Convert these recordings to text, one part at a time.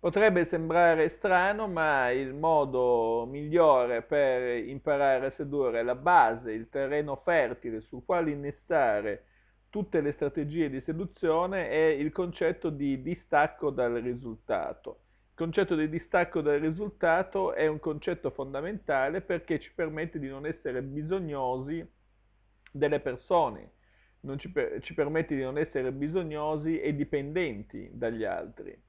Potrebbe sembrare strano, ma il modo migliore per imparare a sedurre la base, il terreno fertile sul quale innestare tutte le strategie di seduzione è il concetto di distacco dal risultato. Il concetto di distacco dal risultato è un concetto fondamentale perché ci permette di non essere bisognosi delle persone, ci, per- ci permette di non essere bisognosi e dipendenti dagli altri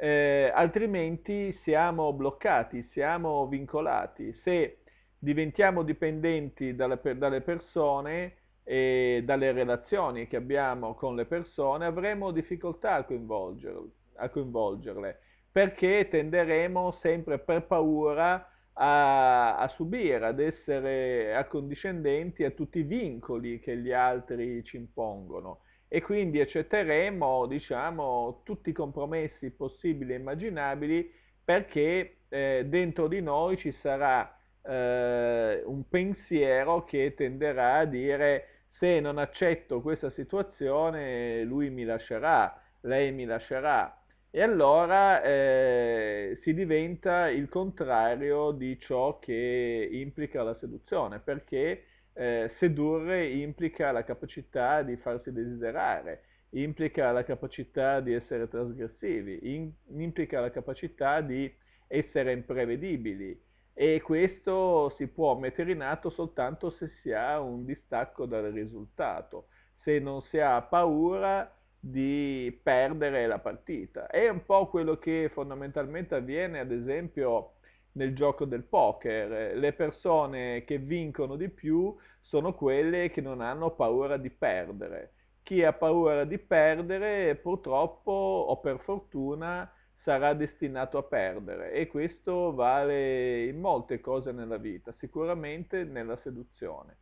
eh, altrimenti siamo bloccati, siamo vincolati. Se diventiamo dipendenti dalle, dalle persone e dalle relazioni che abbiamo con le persone, avremo difficoltà a, coinvolgerle, a coinvolgerle perché tenderemo sempre per paura a, a, subire, ad essere accondiscendenti a tutti i vincoli che gli altri ci impongono e quindi accetteremo diciamo, tutti i compromessi possibili e immaginabili perché eh, dentro di noi ci sarà eh, un pensiero che tenderà a dire se non accetto questa situazione lui mi lascerà, lei mi lascerà. E allora eh, si diventa il contrario di ciò che implica la seduzione, perché eh, sedurre implica la capacità di farsi desiderare, implica la capacità di essere trasgressivi, in, implica la capacità di essere imprevedibili e questo si può mettere in atto soltanto se si ha un distacco dal risultato, se non si ha paura di perdere la partita. È un po' quello che fondamentalmente avviene ad esempio nel gioco del poker. Le persone che vincono di più sono quelle che non hanno paura di perdere. Chi ha paura di perdere purtroppo o per fortuna sarà destinato a perdere e questo vale in molte cose nella vita, sicuramente nella seduzione.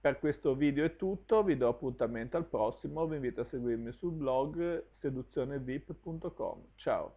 Per questo video è tutto, vi do appuntamento al prossimo, vi invito a seguirmi sul blog seduzionevip.com. Ciao!